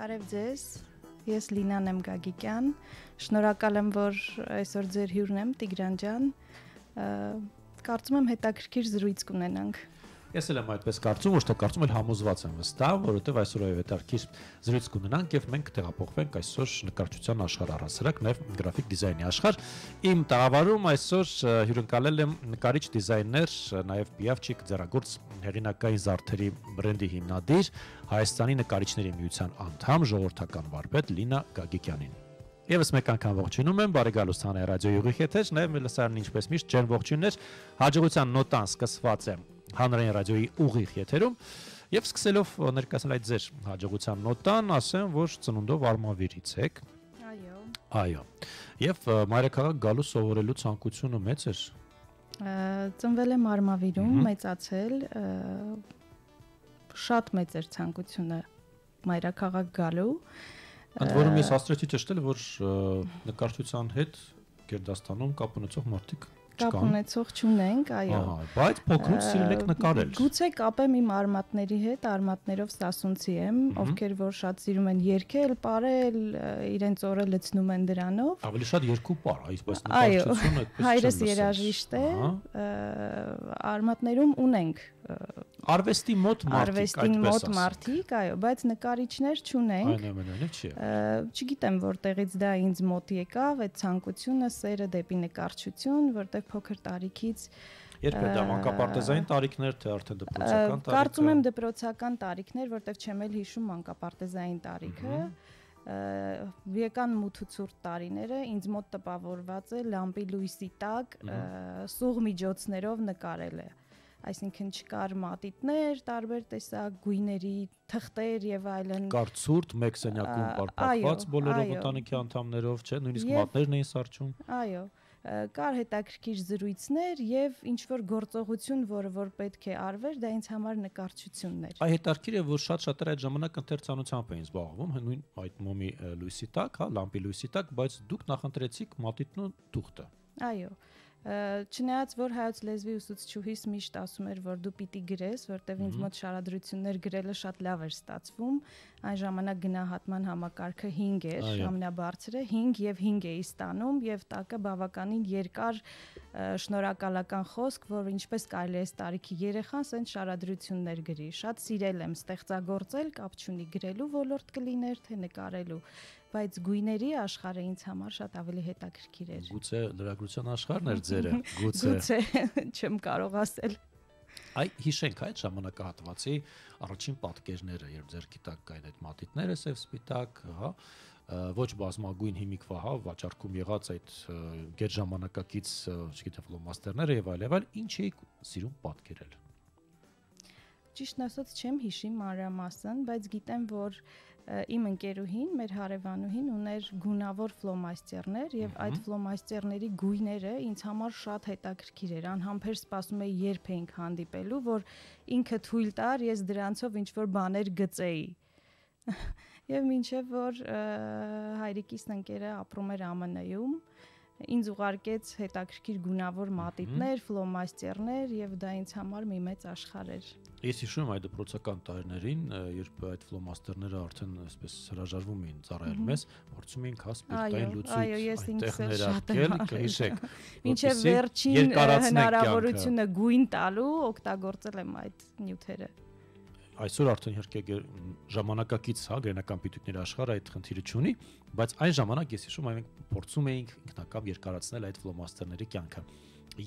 Բարև ձեզ։ Ես Լինան եմ Գագիկյան։ Շնորհակալ եմ, որ այսօր ձեր հյուրն եմ, Տիգրան ջան։ Կարծում եմ հետաքրքիր զրույց կունենանք։ Ես էլ եմ այդպես կարծում, ոչ թե կարծում, այլ համոզված եմ վստահ, որովհետև այսօր եւ հետարքիր զրույց կունենանք եւ մենք տեղափոխվենք այսօր նկարչության աշխարհ առհասարակ նաեւ գրաֆիկ դիզայնի աշխարհ։ Իմ տաղավարում այսօր հյուրընկալել եմ նկարիչ դիզայներ, նաեւ Piavchik Ձեռագործ հեղինակային զարդերի բրենդի հիմնադիր, Հայաստանի նկարիչների միության անդամ, ժողովրդական վարպետ Լինա Գագիկյանին։ Եվս մեկ անգամ ողջունում եմ բարեկալուս հանրային ռադիոյի ուղիղ եթեր, նաև լսարան ինչպես միշտ ջերմ ողջույններ։ Հաջողության նոտան սկսված է հանրային ռադիոյի ուղիղ եթերում եւ սկսելով ներկայացնել այդ ձեր հաջողության նոտան, ասեմ, որ ծնունդով արմավիրից եք։ Այո։ Այո։ Եվ մայրաքաղաք գալու սովորելու ցանկությունը մեծ էր։ Ծնվել եմ արմավիրում, մեծացել, շատ մեծ էր ցանկությունը մայրաքաղաք գալու։ Ընդ որում ես հաստրեցի ճշտել, որ նկարչության հետ Գերդաստանում կապ ունեցող մարդիկ չկան։ Կապ ունեցող չունենք, այո։ Ահա, բայց փոքրուց սիրել եք նկարել։ Գուցե կապեմ իմ արմատների հետ, արմատներով սասունցի եմ, ովքեր որ շատ սիրում են երգել, ապարել, իրենց օրը լցնում են դրանով։ Ավելի շատ երկու պար, այսպես նկարչություն այդպես չէ։ Այո, հայրս երաժիշտ է, արմատներում ունենք արվեստի մոտ մարդիկ արվեստի մոտ մարդիկ, այո, բայց նկարիչներ չունենք։ Այնուամենայնիվ չի։ Չգիտեմ որտեղից դա ինձ մոտ եկավ, այդ ցանկությունը, սերը դեպի նկարչություն, որտեղ փոքր տարիքից Երբ է դա մանկապարտեզային տարիքներ թե արդեն դպրոցական տարիքներ։ Կարծում եմ դպրոցական տարիքներ, որտեղ չեմ էլ հիշում մանկապարտեզային տարիքը։ Եկան մութուցուրտ տարիները, ինձ մոտ տպավորված է լամպի լույսի տակ սուղ միջոցներով նկարել է։ Ա, այսինքն չկար մատիտներ, տարբեր տեսակ գույների, թղթեր եւ այլն։ Կար ցուրտ մեկ սենյակում պարփակված բոլորով ընտանիքի անդամներով, չէ՞, նույնիսկ մատներն էին սարճում։ Այո կար հետաքրքիր զրույցներ եւ ինչ որ գործողություն, որը որ պետք է արվեր, դա ինձ համար նկարչությունն էր։ Այ հետաքրքիր է, որ շատ շատերը այդ ժամանակ ընթերցանությամբ էին զբաղվում, հնույն այդ մոմի լույսի տակ, հա, լամպի լույսի տակ, բայց դուք նախընտրեցիք մատիտն ու դուխտը։ Այո, Չնայած որ հայոց լեզվի ուսուցչուհիս միշտ ասում էր, որ դու պիտի գրես, որտեվ ինձ մոտ շարադրություններ գրելը շատ լավ էր ստացվում, այն ժամանակ գնահատման համակարգը 5 էր, ամենաբարձրը 5 եւ 5 էի ստանում եւ տակը բավականին երկար շնորհակալական խոսք, որ ինչպես կարելի է տարիքի երեխան սենց շարադրություններ գրի։ Շատ սիրել եմ ստեղծագործել, կապ չունի գրելու ոլորտ կլիներ, թե նկարելու բայց գույների աշխարհը ինձ համար շատ ավելի հետաքրքիր էր։ Գուցե լրագրության աշխարհն էր ձերը, գուցե։ Գուցե չեմ կարող ասել։ Այ հիշենք այդ ժամանակահատվածի առաջին պատկերները, երբ ձեր գիտակ կային այդ մատիտները, սև սպիտակ, հա, ոչ բազմագույն հիմիկվա, հա, վաճառքում եղած այդ գետ ժամանակակից, չգիտեմ, ֆլոմաստերները եւ այլ, եւ այլ, ինչ էիք սիրում պատկերել ճիշտն ասած չեմ հիշի մանրամասն, բայց գիտեմ, որ իմ ընկերուհին, մեր հարևանուհին ուներ գունավոր ֆլոմաստերներ եւ այդ ֆլոմաստերների գույները ինձ համար շատ հետաքրքիր էր։ Անհամբեր սպասում էի երբ էինք հանդիպելու, որ ինքը թույլ տար ես դրանցով ինչ որ բաներ գծեի։ Եվ ինչեւ որ հայրիկիս ընկերը ապրում էր ԱՄՆ-ում, ինձ ուղարկեց հետաքրքիր գունավոր մատիտներ, ֆլոմաստերներ եւ դա ինձ համար մի մեծ աշխարհ էր։ Ես հիշում եմ այդ դպրոցական տարիներին, երբ այդ ֆլոմաստերները արդեն այսպես հրաժարվում էին ծառայել մեզ, փորձում էինք հա սպիրտային լուծույթ տեխներ արկել, կհիշեք։ Մինչև վերջին հնարավորությունը գույն տալու օգտագործել եմ այդ նյութերը այսօր արդեն իհարկե ժամանակակից հա գրենական պիտույկների աշխարհը այդ խնդիրը չունի, բայց այն ժամանակ ես հիշում եմ մենք փորձում էինք ինքնակամ երկարացնել այդ ֆլոմաստերների կյանքը։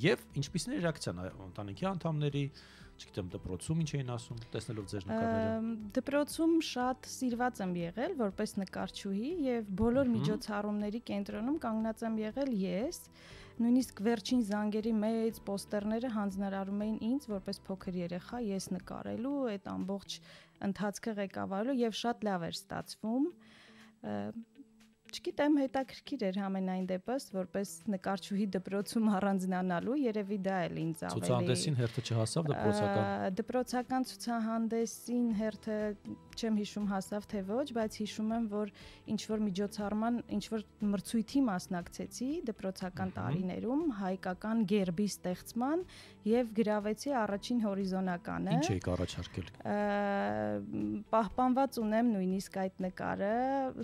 Եվ ինչպիսին է ռեակցիան ընտանիքի անդամների, չգիտեմ, դպրոցում ինչ էին ասում, տեսնելով ձեր նկարները։ Դպրոցում շատ սիրված եմ եղել որպես նկարչուհի եւ բոլոր միջոցառումների կենտրոնում կանգնած եմ եղել ես։ և, նույնիսկ վերջին զանգերի մեծ պոստերները հանձնարարում էին ինձ որպես փոքր երեխա ես նկարելու այդ ամբողջ ընթացքը ղեկավարելու եւ շատ լավ էր ստացվում չգիտեմ հետաքրքիր էր համենայն դեպս որպես նկարչուհի դպրոցում առանձնանալու երևի դա էլ ինձ ավելի ցուցահանդեսին հերթը չհասավ դպրոցական դպրոցական ցուցահանդեսին հերթը չեմ հիշում հասավ թե ոչ, բայց հիշում եմ, որ ինչ որ միջոցառման, ինչ որ մրցույթի մասնակցեցի դպրոցական տարիներում հայկական գերբի ստեղծման եւ գրավեցի առաջին հորիզոնականը։ Ինչ էիք առաջարկել։ Պահպանված ունեմ նույնիսկ այդ նկարը,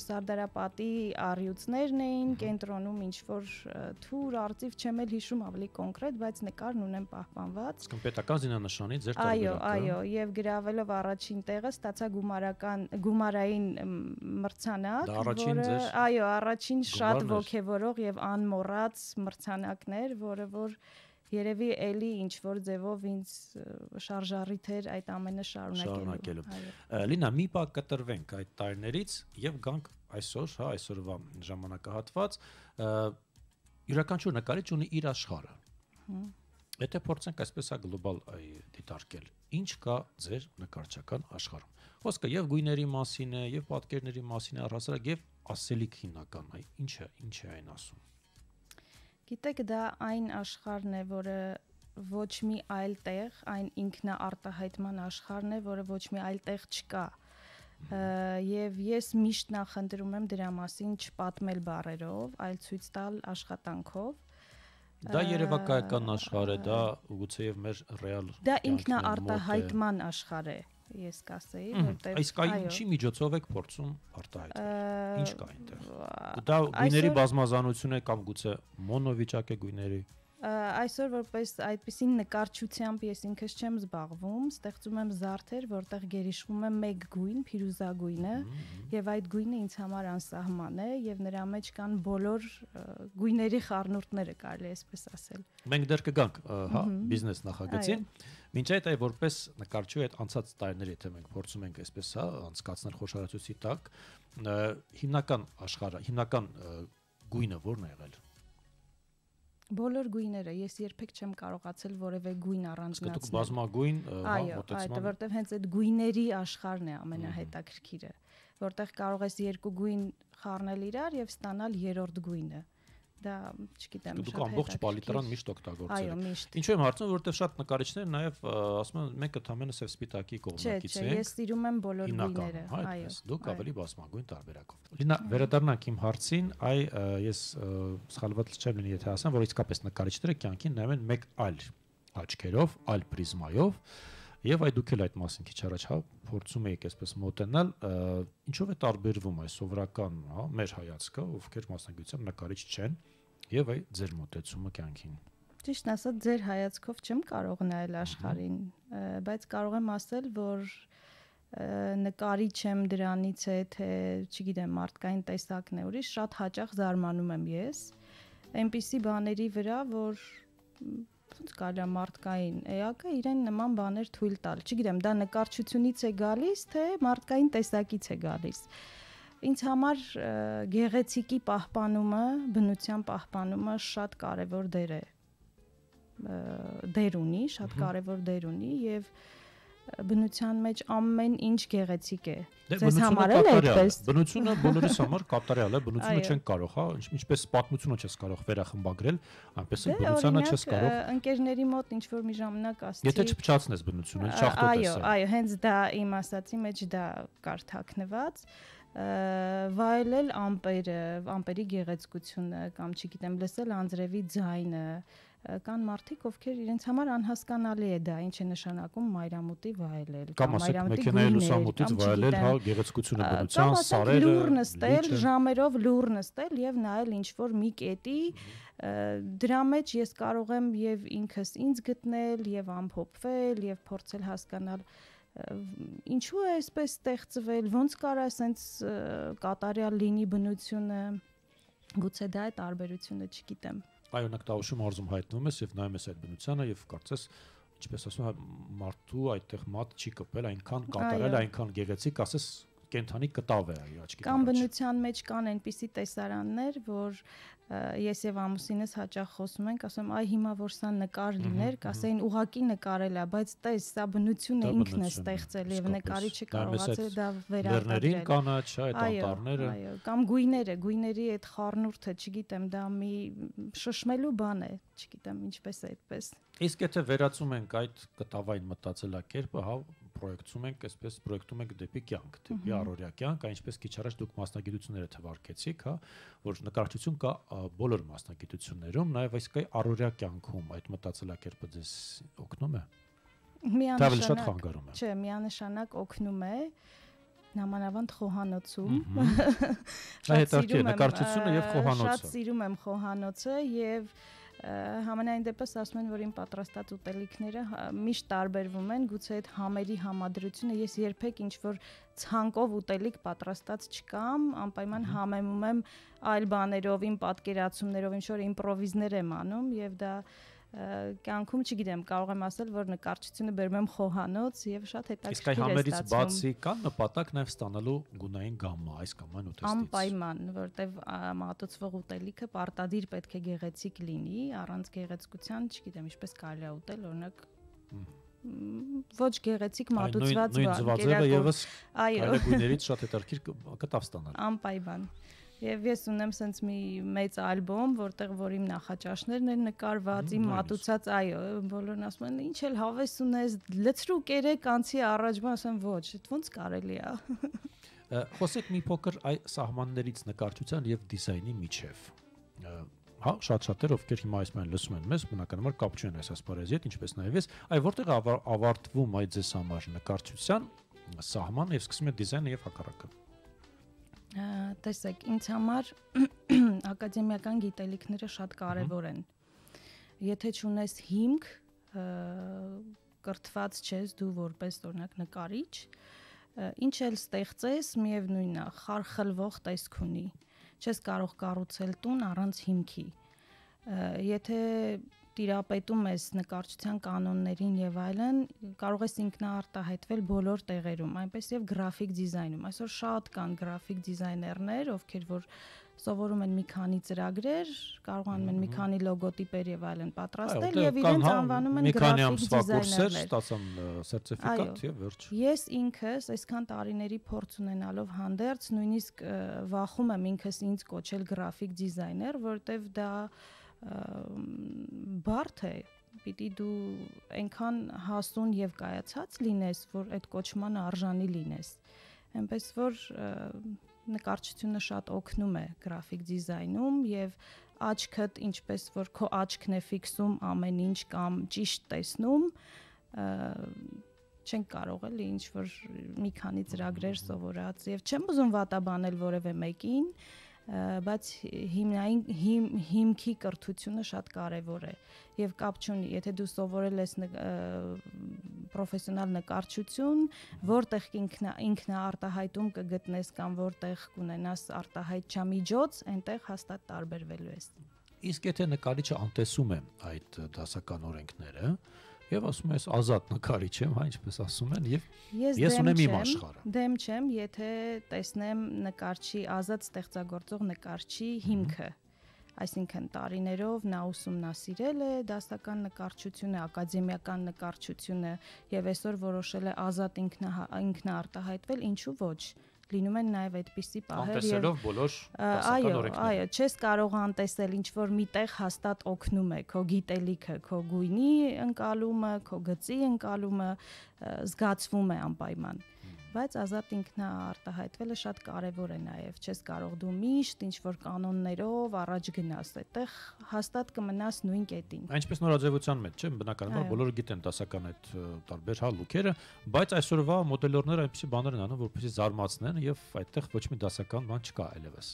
Սարդարապատի առյուծներն էին, կենտրոնում ինչ որ թուր, արծիվ չեմ էլ հիշում ավելի կոնկրետ, բայց նկարն ունեմ պահպանված։ Իսկ պետական զինանշանի ձեր տարբերակը։ Այո, հա։ այո, եւ գրավելով առաջին տեղը ստացա գումար գումարական գումարային մրցանակ, որը այո, առաջին շատ ողքեվորող եւ անմոռաց մրցանակներ, որը որ Երևի էլի ինչ որ ձևով ինձ շարժառիթ էր այդ ամենը շարունակելու։ Շարունակելու։ Լինա, մի բակ կտրվենք այդ տարիներից եւ գանք այսօր, հա, այսօրվա ժամանակահատված յուրաքանչյուր նկարիչ ունի իր աշխարհը։ Եթե փորձենք այսպես է գլոբալ դիտարկել, ինչ կա ձեր նկարչական աշխարհում։ Խոսքը եւ գույների մասին է, եւ պատկերների մասին է, առհասարակ եւ ասելիք հիմնական, այ ինչ է, ինչ է այն ասում։ Գիտեք, դա այն աշխարհն է, որը ոչ մի այլ տեղ, այն ինքնաարտահայտման աշխարհն է, որը ոչ մի այլ տեղ չկա։ Եվ ես միշտ նախընտրում եմ դրա մասին չպատմել բառերով, այլ ցույց տալ աշխատանքով Դա երևակայական աշխարհ է, դա գուցեև մեր ռեալ Դա ինքնաարտահայտման աշխարհ է, ես կասեի, որտեղ Այս կային ինչի միջոցով եք փորձում արտահայտել։ Ինչ կա այնտեղ։ Դա գույների բազմազանություն է կամ գուցե մոնովիճակ է գույների։ Ա այսօր որպես այդպիսի նկարչությամբ ես ինքս չեմ զբաղվում, ստեղծում եմ զարդեր, որտեղ գերիշխում է մեկ գույն, փիրուզա գույնը, եւ այդ գույնը ինձ համար անսահման է եւ նրա մեջ կան բոլոր գույների խառնուրդները, կարելի է այսպես ասել։ Մենք դեռ կգանք, հա, բիզնես նախագծին։ Մինչ այդ այ որպես նկարչու այդ անցած տարիների եթե մենք փորձում ենք այսպես հա անցկացնել խոշորացուցի տակ հիմնական աշխարհը, հիմնական գույնը ո՞րն է եղել Բոլոր գույները ես երբեք չեմ կարողացել որևէ գույն առանձնացնել։ Դուք բազմագույն մոտեցման։ հա, Այո, այդ որտեղ հենց այդ գույների աշխարհն է ամենահետաքրքիրը, որտեղ կարող ես երկու գույն խառնել իրար եւ ստանալ երրորդ գույնը։ Ա դա չգիտեմ շատ դուք ամբողջ պալիտրան միշտ օգտագործել եք այո միշտ ինչու եմ հարցնում որովհետեւ շատ նկարիչներ նաև ասում են մեկը թամենը սև սպիտակի կողմնակից է չէ ես սիրում եմ բոլոր գույները այո դուք ավելի բազմագույն տարբերակով լինա վերադառնանք իմ հարցին այ ես սխալված չեմ լինի եթե ասեմ որ իսկապես նկարիչները կյանքին նայում են մեկ այլ աչքերով այլ պրիզմայով Եվ այ դուք էլ այդ մասին քիչ առաջ հա փորձում եք այսպես մոտենալ, ինչով է տարբերվում այս սովորական, հա, մեր հայացքը, ովքեր մասնագիտությամբ նկարիչ չեն, եւ այ ձեր մոտեցումը կյանքին։ Ճիշտ ասած, ձեր հայացքով չեմ կարող նայել աշխարհին, բայց կարող եմ ասել, որ նկարիչ եմ դրանից է թե, չգիտեմ, մարդկային տեսակն է ուրիշ, շատ հաճախ զարմանում եմ ես այնպիսի բաների վրա, որ ոնց կարա մարդկային էակը իրեն նման բաներ թույլ տալ։ Չգիտեմ, դա նկարչությունից է գալիս, թե մարդկային տեսակից է գալիս։ Ինձ համար գեղեցիկի պահպանումը, բնության պահպանումը շատ կարևոր դեր է։ դեր ունի, շատ կարևոր դեր ունի եւ և բնության մեջ ամեն ինչ գեղեցիկ է։ դե, Ձեզ համար էլ է այդպես։ Բնությունը բոլորիս համար կատարյալ է, բնությունը չենք կարող, հա, ինչպես պատմությունը չես կարող վերախմբագրել, այնպես էլ դե, բնությանը չես կարող։ Ընկերների մոտ ինչ որ մի ժամանակ ասացի։ Եթե չփչացնես բնությունը, շախտոտես։ Այո, այո, հենց դա իմ ասացի մեջ դա կարթակնված վայելել ամպերը, ամպերի գեղեցկությունը կամ չգիտեմ, լսել անձրևի ձայնը, կան մարդիկ, ովքեր իրենց համար անհասկանալի է դա, ինչ է նշանակում մայրամուտի վայելել։ Կամ ասեք մեքենայի լուսամուտից վայելել, հա, գեղեցկությունը բնության, սարերը, լուր նստել, ժամերով լուր նստել եւ նայել ինչ որ մի կետի, դրա մեջ ես կարող եմ եւ ինքս ինձ գտնել եւ ամփոփվել եւ փորձել հասկանալ ինչու է այսպես ստեղծվել, ոնց կարա այսպես կատարյալ լինի բնությունը։ Գուցե դա է տարբերությունը, չգիտեմ։ Ա այո նկտաուշի մարզում հայտնվում ես եւ նայում ես այդ բնությանը եւ կարծես ինչպես ասում մարթու այդտեղ մատ չի կպել այնքան կատարել այնքան գեղեցիկ ասես կենթանի կտավ է այ աչքի։ Կամ բնության մեջ կան այնպիսի տեսարաններ, որ ես եւ ամուսինս հաճախ խոսում ենք, ասում այ հիմա որ սա նկար լիներ, կասեին ուղակի նկարել է, բայց տես, սա բնությունն է ինքն է ստեղծել եւ նկարիչը կարողացել դա վերաբերել։ Լեռներին կանաչ, այդ անտառները։ Այո, կամ գույները, գույների այդ խառնուրդը, չգիտեմ, դա մի շշմելու բան է, չգիտեմ, ինչպես է այդպես։ Իսկ եթե վերացում ենք այդ կտավային մտածելակերպը, հա, պրոյեկտում ենք, այսպես պրոյեկտում ենք դեպի կյանք, դեպի առօրյա կյանք, այնպես քիչ առաջ դուք մասնագիտությունները թվարկեցիք, հա, որ նկարչություն կա բոլոր մասնագիտություններում, նաև այսքան առօրյա կյանքում այդ մտածելակերպը ձեզ օգնում է։ Միանշանակ շատ խանգարում է։ Չէ, միանշանակ օգնում է նամանավանդ խոհանոցում։ Այդ հետաքրքիր նկարչությունը եւ խոհանոցը։ Շատ սիրում եմ խոհանոցը եւ և Համենայն դեպս ասում են, որ իմ պատրաստած ուտելիքները հա, միշտ տարբերվում են, գուցե այդ համերի համադրությունը ես երբեք ինչ որ ցանկով ուտելիք պատրաստած չկամ, անպայման համեմում եմ այլ բաներով, իմ պատկերացումներով, ինչ որ իմպրովիզներ եմ անում եւ դա և կյանքում չգիտեմ, կարող եմ ասել, որ նկարչությունը բերում եմ խոհանոց եւ շատ հետաքրքիր է ստացվում։ Իսկ այ համերից բացի կա նպատակ նաեւ ստանալու գունային գամմա այս կամ այն ուտեստից։ Անպայման, որտեւ մատուցվող ուտելիքը պարտադիր պետք է գեղեցիկ լինի, առանց գեղեցկության, չգիտեմ, ինչպես կարելի է ուտել, օրինակ ոչ գեղեցիկ մատուցված բան։ Նույն ձվածերը եւս այո, գույներից շատ հետաքրքիր կտավ ստանալ։ Անպայման։ Ա Եվ ես ունեմ սենց մի մեծ ալբոմ, որտեղ որ իմ նախաճաշներն են նկարված, իմ մատուցած, այո, բոլորն ասում են, ինչ էլ հավես ունես, լցրու կերեք անցի առաջ, բան ասեմ, ոչ, դա ոնց կարելի է։ Խոսեք մի փոքր այ սահմաններից նկարչության եւ դիզայնի միջև հա շատ շատեր ովքեր հիմա այսպես լսում են մեզ բնականաբար կապ չունեն այս ասպարեզի հետ ինչպես նաև ես այ որտեղ ավարտվում այ ձեզ համար նկարչության սահման եւ սկսում է դիզայնը եւ հակառակը տեսեք, ինձ համար ակադեմիական գիտելիքները շատ կարևոր են։ Եթե չունես հիմք, կրթված ես դու որպես օրինակ նկարիչ, ինչ էլ ստեղծես, միևնույնն է, խարխլվող տեսք ունի։ Չես կարող կառուցել տուն առանց հիմքի։ Եթե տիրապետում ես նկարչության կանոններին եւ այլն, կարող ես ինքնաարտահայտվել բոլոր տեղերում, այնպես եւ գրաֆիկ դիզայնում։ Այսօր շատ կան գրաֆիկ դիզայներներ, ովքեր որ սովորում են մի քանի ծրագրեր, կարողանում են մի քանի լոգոտիպեր եւ այլն պատրաստել եւ իրենց հա, անվանում են գրաֆիկ դիզայներներ։ Մի քանի ամսվա կուրսեր ստացան սերտիֆիկատ եւ վերջ։ Ես ինքս այսքան տարիների փորձ ունենալով հանդերձ նույնիսկ վախում եմ ինքս ինձ կոչել գրաֆիկ դիզայներ, որտեվ դա բարդ է պիտի դու այնքան հասուն եւ կայացած լինես, որ այդ կոչմանը արժանի լինես։ Էնպես որ նկարչությունը շատ օգնում է գրաֆիկ դիզայնում եւ աչքդ ինչպես որ քո աչքն է ֆիքսում ամեն ինչ կամ ճիշտ տեսնում չեն կարող էլի ինչ որ մի քանի ծրագրեր սովորած եւ չեմ ուզում վատաբանել որևէ մեկին, որ բայց հիմնային հիմ, հիմքի կրթությունը շատ կարևոր է եւ կապ չունի եթե դու սովորել ես նկ, պրոֆեսիոնալ նկարչություն որտեղ ինքնա ինքնաարտահայտում կգտնես կամ որտեղ կունենաս արտահայտչամիջոց այնտեղ հաստատ տարբերվելու ես իսկ եթե նկարիչը անտեսում է այդ դասական օրենքները եւ ասում ես ազատ նկարիչ եմ, հա, ինչպես ասում են, եւ ես, ես ունեմ իմ աշխարհը։ Դեմ չեմ, եթե տեսնեմ նկարչի ազատ ստեղծագործող նկարչի հիմքը այսինքն տարիներով նա ուսումնասիրել է դասական նկարչությունը, ակադեմիական նկարչությունը եւ այսօր որոշել է ազատ ինքնա ինքնաարտահայտվել, ինչու ոչ լինում են նաև այդպիսի պահեր եւ անտեսելով բոլոր դասական օրենքները։ Այո, այո, չես կարող անտեսել ինչ որ միտեղ հաստատ օգնում է քո գիտելիքը, քո գույնի ընկալումը, քո գծի ընկալումը զգացվում է անպայման։ Ա բայց ազատ ինքնաարտահայտվելը շատ կարևոր է նաև։ Չես կարող դու միշտ ինչ որ կանոններով առաջ գնաս, այդտեղ հաստատ կմնաս նույն կետին։ Այնպես նորաձևության մեջ, չէ՞, բնականաբար բոլորը գիտեն դասական այդ տարբեր հա լուքերը, բայց այսօրվա մոդելորները այնպեսի բաներ են անում, որպեսզի զարմացնեն եւ այդտեղ ոչ մի դասական բան չկա այլևս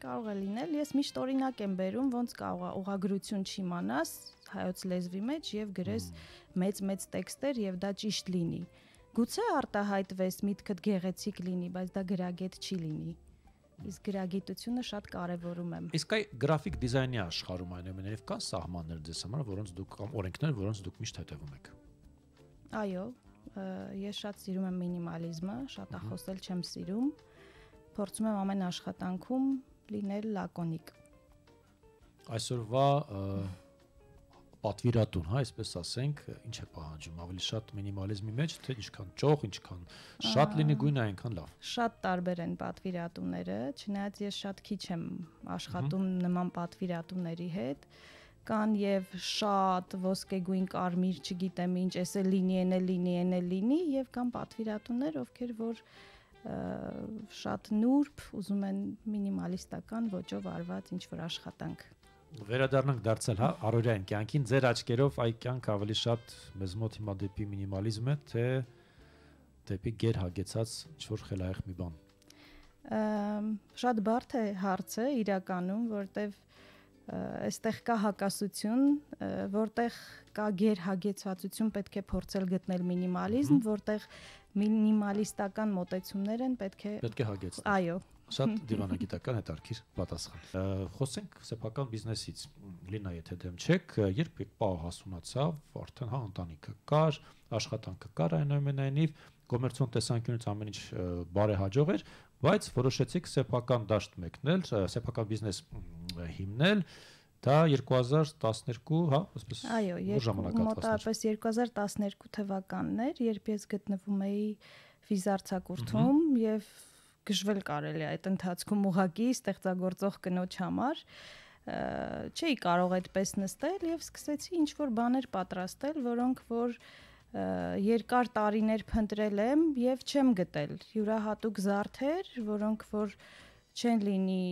կարող է լինել։ Ես միշտ օրինակ եմ բերում, ոնց կարող է ուղագրություն չիմանաս հայոց լեզվի մեջ եւ գրես մեծ-մեծ տեքստեր եւ դա ճիշտ լինի։ Ա, Գուցե արտահայտվես, միտքդ գեղեցիկ լինի, բայց դա գրագետ չի լինի։ Իսկ գրագիտությունը շատ կարևորում եմ։ Իսկ այ գրաֆիկ դիզայնի աշխարհում այնուամենայնիվ կան սահմաններ ձեզ համար, որոնց դուք կամ օրենքներ, որոնց դուք միշտ հետևում եք։ Այո, ես շատ սիրում եմ մինիմալիզմը, շատ ախոսել չեմ սիրում։ Փորձում եմ ամեն աշխատանքում լինել լակոնիկ։ Այսօրվա պատվիրատուն, հա, այսպես ասենք, ինչ է պահանջում, ավելի շատ մինիմալիզմի մեջ, թե ինչքան ճող, ինչքան շատ լինի գույնը, այնքան լավ։ Շատ տարբեր են պատվիրատուները, չնայած ես շատ քիչ եմ աշխատում նման պատվիրատուների հետ կան եւ շատ ոսկեգույն կարմիր, չգիտեմ ինչ, էսը լինի, ենը լինի, ենը լինի եւ կան պատվիրատուներ, ովքեր որ շատ նուրբ, ուզում են մինիմալիստական ոճով արված ինչ որ աշխատանք Վերադառնանք դարձել, հա, առօրյային կյանքին, ձեր աչքերով այ կյանք ավելի շատ մեզ մոտ հիմա դեպի մինիմալիզմ է, թե դեպի ģեր հագեցած չոր խելայեղ մի բան։ Շատ բարդ է հարցը իրականում, որտեվ այստեղ կա հակասություն, որտեղ կա ģեր հագեցվածություն, պետք է փորձել գտնել մինիմալիզմ, որտեղ մինիմալիստական մոտեցումներ են պետք է Պետք է հագեցնել։ Այո, Շատ դիվանագիտական հետարքիր պատասխան։ Խոսենք սեփական բիզնեսից։ Լինա, եթե դեմ չեք, երբ եք պահ հասունացավ, արդեն հա ընտանիքը կար, աշխատանքը կար այնուամենայնիվ, կոմերցիոն տեսանկյունից ամեն ինչ բարեհաջող էր, բայց որոշեցիք սեփական դաշտ մեկնել, սեփական բիզնես հիմնել, Դա 2012, հա, ասես Այո, մոտավորապես 2012 թվականն էր, երբ ես գտնվում էի վիզարցակուրտում եւ գժվել կարելի է այդ ընթացքում ուղակի ստեղծագործող կնոջ համար չէի կարող այդպես նստել եւ սկսեցի ինչ որ բաներ պատրաստել, որոնք որ երկար տարիներ փնտրել եմ եւ չեմ գտել։ Յուրահատուկ զարդեր, որոնք որ չեն լինի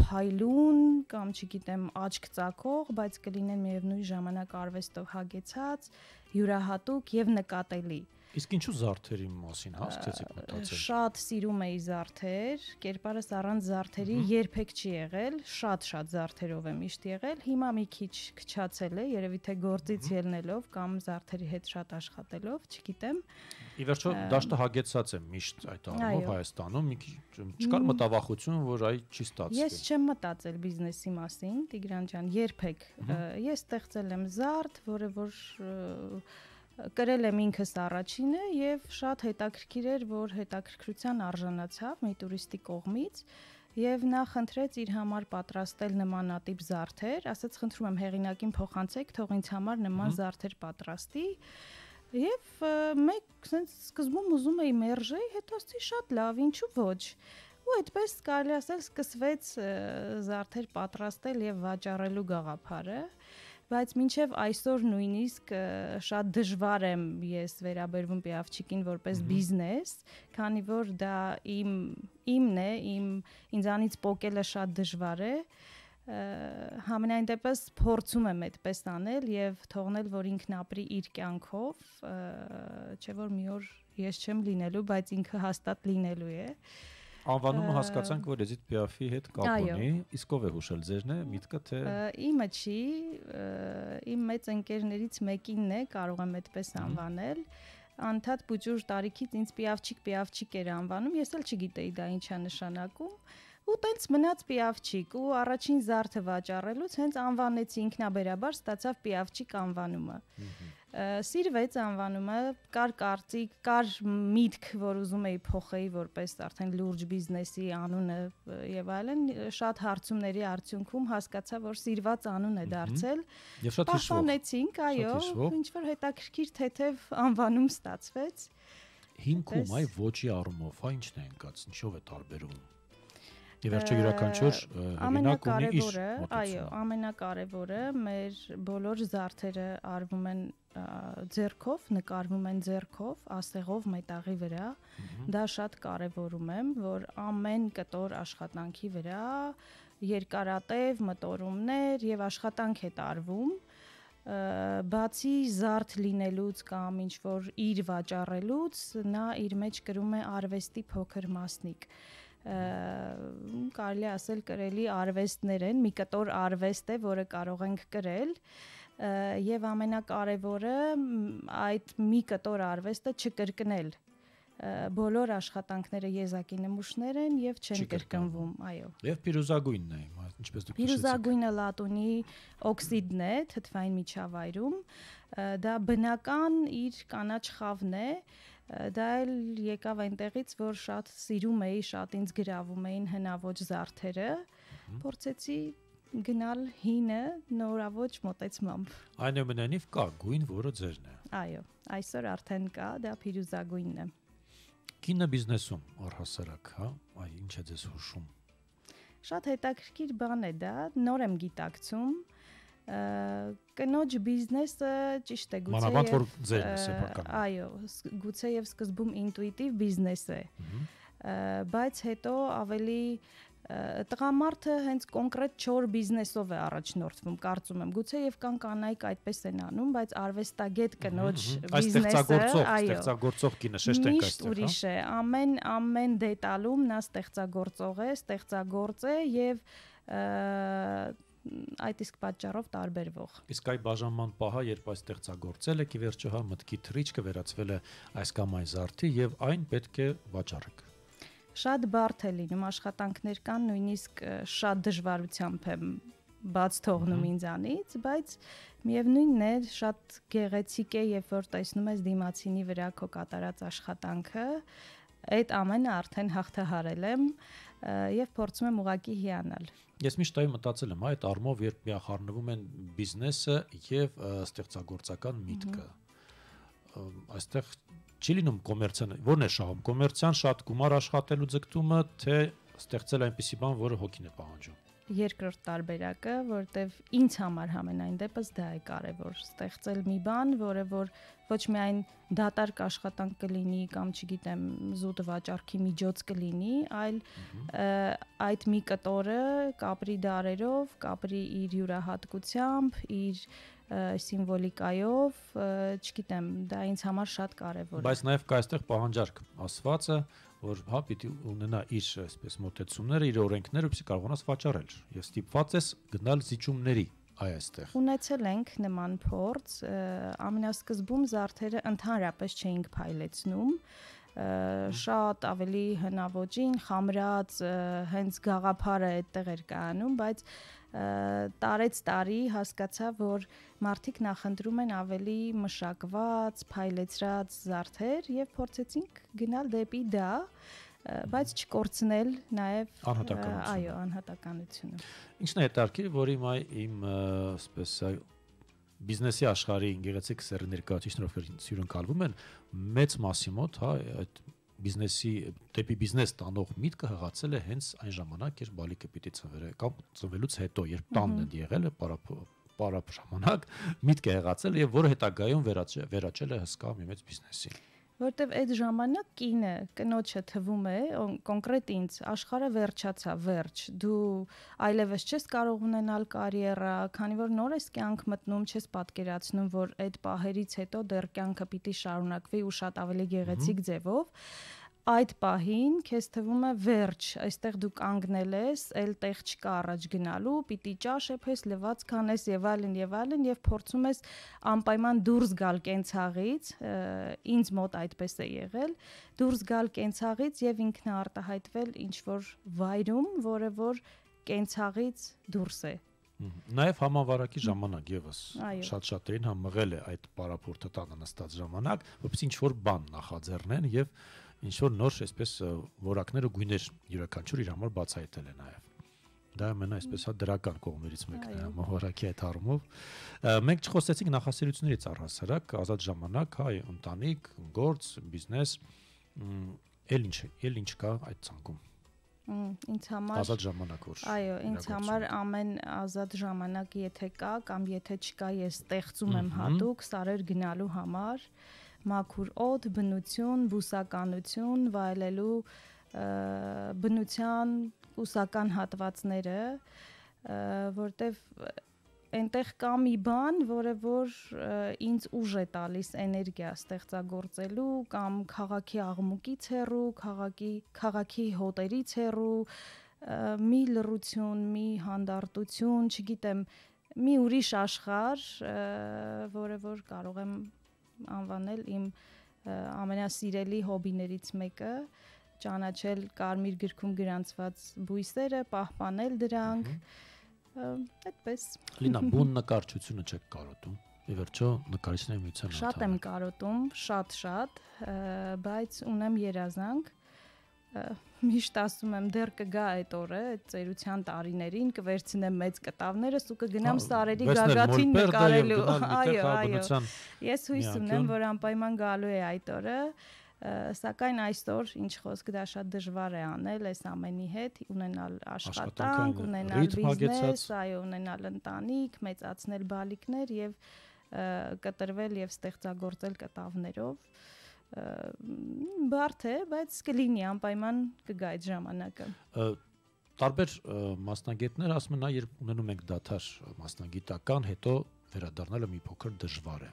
փայլուն կամ չգիտեմ աչք ծակող, բայց կլինեն միևնույն ժամանակ արվեստով հագեցած, յուրահատուկ եւ նկատելի։ Ա, Իսկ ինչու զարդերի մասին հասցեցիք մտածել։ Շատ սիրում էի զարդեր, կերպարս առանց զարդերի երբեք չի եղել, շատ-շատ զարդերով եմ միշտ եղել։ Հիմա մի քիչ քչացել է, երևի թե գործից ելնելով կամ զարդերի հետ շատ աշխատելով, չգիտեմ։ Ի վերջո դաշտը հագեցած եմ միշտ այդ առումով Հայաստանում, մի քիչ չկար մտավախություն, որ այ չի ստացվի։ Ես չեմ մտածել բիզնեսի մասին, Տիգրան ջան, երբեք։ Ես ստեղծել եմ զարդ, որը որ կրել եմ ինքս առաջինը եւ շատ հետաքրքիր էր, որ հետաքրքրության արժանացավ մի տուրիստի կողմից եւ նա խնդրեց իր համար պատրաստել նմանատիպ զարդեր, ասաց խնդրում եմ հեղինակին փոխանցեք, թող ինձ համար նման զարդեր պատրաստի։ Եվ մեկ sense սկզբում ուզում էի մերժեի, հետո ասացի շատ լավ, ինչու ոչ։ Ու այդպես կարելի ասել սկսվեց զարդեր պատրաստել եւ վաճառելու գաղափարը բայց մինչև այսօր նույնիսկ շատ դժվար եմ ես վերաբերվում Պիավչիկին որպես բիզնես, քանի որ դա իմ իմն է, իմ ինձանից փոկելը շատ դժվար է համենայն դեպս փորձում եմ այդպես անել եւ թողնել որ ինքն ապրի իր կյանքով, չէ որ մի օր ես չեմ լինելու, բայց ինքը հաստատ լինելու է։ Ա, Անվանումը հասկացանք, որ Edith Piaf-ի հետ կապ ունի, իսկ ով է հուշել ձերն է, միտքը թե Իմը չի, իմ մեծ ընկերներից մեկինն է, կարող եմ այդպես անվանել անդադ բուջուր տարիքից ինձ պիավչիկ պիավչիկ էր անվանում, ես էլ չգիտեի դա ինչա նշանակում։ Ու տենց մնաց պիավչիկ ու առաջին զարդը վաճառելուց հենց անվանեցի ինքնաբերաբար ստացավ պիավչիկ անվանումը։ Ահա Սիրվեց անվանումը, կար կարծիք, կար միտք, որ ուզում էի փոխեի որպես արդեն լուրջ բիզնեսի անունը եւ այլն, շատ հարցումների արդյունքում հասկացա, որ սիրված անուն է դարձել։ Եվ շատ հիշվող։ Պահպանեցինք, այո, ինչ որ հետաքրքիր թեթև անվանում ստացվեց։ Հիմքում այ ոչի առումով, հա ինչն է ընկած, ինչով է տարբերվում Եվ վերջը յուրաքանչյուր հեղինակ ունի իր մոտեցումը։ Այո, ամենակարևորը մեր բոլոր զարդերը արվում են ձերքով, նկարվում են ձերքով, աստեղով մետաղի վրա։ Դա շատ կարևորում եմ, որ ամեն կտոր աշխատանքի վրա երկարատև մտորումներ եւ աշխատանք է տարվում բացի զարթ լինելուց կամ ինչ որ իր վաճառելուց նա իր մեջ գրում է արվեստի փոքր մասնիկ։ Ա, կարելի ասել կրելի արվեստներ են, մի կտոր արվեստ է, որը կարող ենք կրել եւ ամենակարևորը այդ մի կտոր արվեստը չկրկնել բոլոր աշխատանքները եզակի նմուշներ են եւ չեն կրկնվում, այո։ Եվ փիրուզագույնն է, ինչպես դուք նշեցիք։ Փիրուզագույնը լատունի օքսիդն է թթվային միջավայրում։ Դա բնական իր կանաչ խավն է, և, Դա էլ եկավ այնտեղից, որ շատ սիրում էի, շատ ինձ գրավում էին հնաոճ զարդերը, փորձեցի գնալ հինը նորավոճ մտածմամբ։ Այնուամենայնիվ կա գույն, որը ձերն է։ Այո, այսօր արդեն կա, դա փիրուզա գույնն է։ Կինո բիզնեսում առհասարակ, հա, այ ինչ է ձեզ հուշում։ Շատ հետաքրքիր բան է դա, նոր եմ գիտակցում, կնոջ բիզնեսը ճիշտ է գուցե մանավանդ որ ձերն է սեփական այո գուցե եւ սկզբում ինտուիտիվ բիզնես է բայց հետո ավելի տղամարդը հենց կոնկրետ 4 բիզնեսով է առաջնորդվում, կարծում եմ։ Գուցե եւ կան կանայք այդպես են անում, բայց արվեստագետ կնոջ բիզնեսը, այո, ստեղծագործող կինը շեշտ ենք այստեղ, հա։ Ուրիշ է, ամեն ամեն դետալում նա ստեղծագործող է, ստեղծագործ է եւ այդ իսկ պատճառով տարբերվող։ Իսկ այ բաժանման պահը, երբ այս ստեղծագործել եք ի վերջո հա մտքի թրիճկը վերածվել է այս կամ այն զարդի եւ այն պետք է վաճառեք շատ բարդ է լինում աշխատանքներ կան նույնիսկ շատ դժվարությամբ եմ բաց թողնում ինձանից, բայց միևնույնն է շատ գեղեցիկ է, երբ որ տեսնում ես դիմացինի վրա քո կատարած աշխատանքը, այդ ամենը արդեն հաղթահարել եմ եւ փորձում եմ ուղակի հիանալ։ Ես միշտ այ մտածել եմ այդ արմով, երբ միախառնվում են բիզնեսը եւ ստեղծագործական միտքը։ Այստեղ չի լինում կոմերցիան, ո՞րն է շահում, կոմերցիան շատ գումար աշխատելու ձգտումը, թե ստեղծել այնպիսի բան, որը հոգին է պահանջում երկրորդ տարբերակը, որտեվ ինձ համար համենայն դեպս դա է կարևոր, ստեղծել մի բան, որը որ ոչ միայն դատարկ աշխատանք կլինի կամ չգիտեմ, զուտ վաճառքի միջոց կլինի, այլ այդ մի կտորը կապրի դարերով, կապրի իր յուրահատկությամբ, իր սիմվոլիկայով, չգիտեմ, դա ինձ համար շատ կարևոր է։ Բայց նաև կա այստեղ պահանջարկ, ասվածը որ հա պիտի ունենա իր այսպես մոտեցումները, իր օրենքները, որպեսզի կարողանաս վաճառել։ Եվ ստիպված ես գնալ զիջումների այստեղ։ Ունեցել ենք նման փորձ, ամենասկզբում զարդերը ընդհանրապես չէինք փայլեցնում, շատ ավելի հնաոճին խամրած հենց գաղափարը այդտեղ էր կայանում, բայց տարեց տարի հասկացա, որ մարդիկ նախընտրում են ավելի մշակված, փայլեցրած զարդեր եւ փորձեցինք գնալ դեպի դա, բայց չկորցնել նաև անհատականությունը։ Այո, անհատականությունը։ Ինչն է հետաքրքիր, որ իմ իմ ասպես բիզնեսի աշխարհի գեղեցիկ սերը ներկայացուցիչներով սյուրընկալվում են մեծ մասի մոտ, հա, այդ բիզնեսի դեպի բիզնես տանող միտքը հղացել է հենց այն ժամանակ, երբ բալիկը պիտի ծնվեր, կամ ծնվելուց հետո, երբ տանն են եղել, պարապ ժամանակ միտքը հղացել եւ որը հետագայում վերաճել է հսկա մի մեծ բիզնեսի որտեվ այդ ժամանակ կինը կնոջը թվում է կոնկրետ ինձ աշխարհը վերջացա վերջ դու այլևս չես կարող ունենալ կարիերա քանի որ նոր ես կյանք մտնում չես պատկերացնում որ այդ պահերից հետո դեռ կյանքը պիտի շարունակվի ու շատ ավելի գեղեցիկ ձևով այդ պահին քեզ թվում է վերջ, այստեղ դու կանգնել ես, այլ տեղ չկա առաջ գնալու, պիտի ճաշեփես, լվաց քանես եւ այլն եւ այլն եւ փորձում ես անպայման դուրս գալ կենցաղից, ինձ մոտ այդպես է եղել, դուրս գալ կենցաղից եւ ինքնաարտահայտվել ինչ որ վայրում, որը որ կենցաղից դուրս է Նաև համավարակի ժամանակ եւս շատ-շատերին համ մղել է այդ պարապորտը տանը նստած ժամանակ, որպես ինչ որ բան նախաձեռնեն եւ և ինչ որ նոր այսպես որակներ ու գույներ յուրաքանչյուր իր համար բացահայտել է նաև դա մենա այսպես հա դրական կողմերից մեկն է մահորակի այդ առումով մենք չխոսեցինք նախասիրություններից առհասարակ ազատ ժամանակ հայ ընտանիք գործ բիզնես էլ ինչ էլ ինչ կա այդ ցանկում ինձ համար ազատ ժամանակ որ այո ինձ համար ամեն ազատ ժամանակ եթե կա կամ եթե չկա ես ստեղծում եմ հատուկ սարեր գնալու համար ա, մաքուր օդ, բնություն, բուսականություն, վայելելու բնության ուսական հատվածները, որտեվ այնտեղ կա մի բան, որը որ ինձ ուժ է տալիս էներգիա ստեղծագործելու կամ քաղաքի աղմուկից հեռու, քաղաքի քաղաքի հոտերից հեռու մի լրություն, մի հանդարտություն, չգիտեմ, մի ուրիշ աշխարհ, որը որ կարող եմ անվանել իմ ամենասիրելի հոբիներից մեկը, ճանաչել կարմիր գրքում գրանցված բույսերը, պահպանել դրանք։ Այդպես։ Լինա, բուն նկարչությունը չեք կարոտում։ Ի վերջո նկարիչների միության շատ եմ կարոտում, շատ-շատ, բայց ունեմ երազանք միշտ ասում եմ դեռ կգա այդ օրը, այդ ծերության տարիներին կվերցնեմ մեծ կտավներս ու կգնամ սարերի գագաթին նկարելու։ Այո, այո։ Ես հույս ունեմ, որ անպայման գալու է այդ օրը սակայն այսօր ինչ խոսք դա շատ դժվար է անել այս ամենի հետ ունենալ աշխատանք, ունենալ բիզնես, այո, ունենալ ընտանիք, մեծացնել բալիկներ եւ կտրվել եւ ստեղծագործել կտավներով։ Ա բարդ է, բայց կլինի անպայման կգա այդ ժամանակը։ Տարբեր մասնագետներ ասում են, երբ ունենում ենք դաթար մասնագիտական, հետո վերադառնալը մի փոքր դժվար է։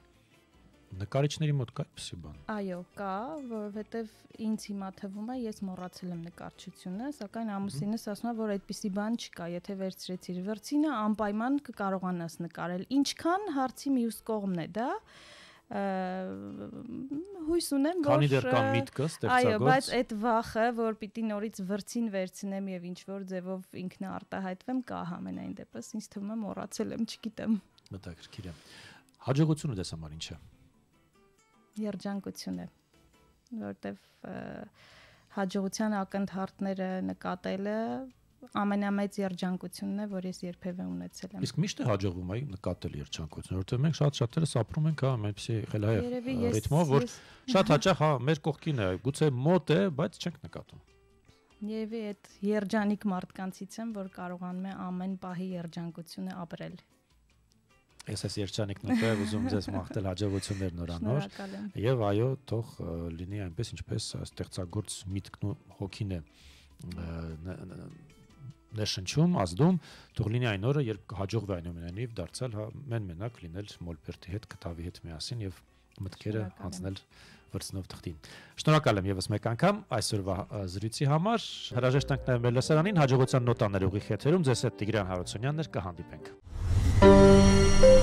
Նկարիչների մոտ կա այդպիսի բան։ Այո, կա, որովհետև ինձ հիմա թվում է ես մոռացել եմ նկարչությունը, սակայն ամուսինս ասում է, որ այդպիսի բան չկա, եթե վերցրեցիր վրցինը, անպայման կկարողանաս նկարել։ Ինչքան հարցի մյուս կողմն է դա, դա հույս ունեմ որ քանի դեռ կա միտքը ստեղծագործ այո բայց այդ վախը որ պիտի նորից վրցին վերցնեմ եւ ինչ որ ձևով ինքնաարտահայտվեմ կա համենայն դեպս ինձ թվում է մոռացել եմ չգիտեմ մտակրքիր եմ հաջողությունը դες համար ինչ է երջանկություն է որտեվ հաջողության ակնթարթները նկատելը ամենամեծ երջանկությունն է, որ ես երբևէ ունեցել եմ։ Իսկ միշտ է հաջողվում այ նկատել երջանկությունը, որովհետեւ մենք շատ շատերս ապրում ենք հա այնպեսի խելայ ռիթմով, որ շատ հաճախ հա մեր կողքին է, գուցե մոտ է, բայց չենք նկատում։ Երևի այդ երջանիկ մարդկանցից եմ, որ կարողանում է ամեն պահի երջանկությունը ապրել։ Ես ես երջանիկն եմ ուզում ձեզ մաղթել հաջողություններ նորանոր։ Եվ այո, թող լինի այնպես ինչպես ստեղծագործ միտքն ու հոգին է ներշնչում, ազդում, թող լինի այն օրը, երբ հաջողվի այնուամենայնիվ դարձալ հա մեն մենակ լինել Մոլբերտի հետ, կտավի հետ միասին եւ մտքերը հանձնել վրցնով թղթին։ Շնորհակալ եմ եւս մեկ անգամ այսօրվա զրույցի համար։ Հրաժեշտ ենք նաեւ լսարանին հաջողության նոտաներ ուղիղ եթերում ձեզ հետ Տիգրան Հարությունյանն էր կհանդիպենք։ Thank you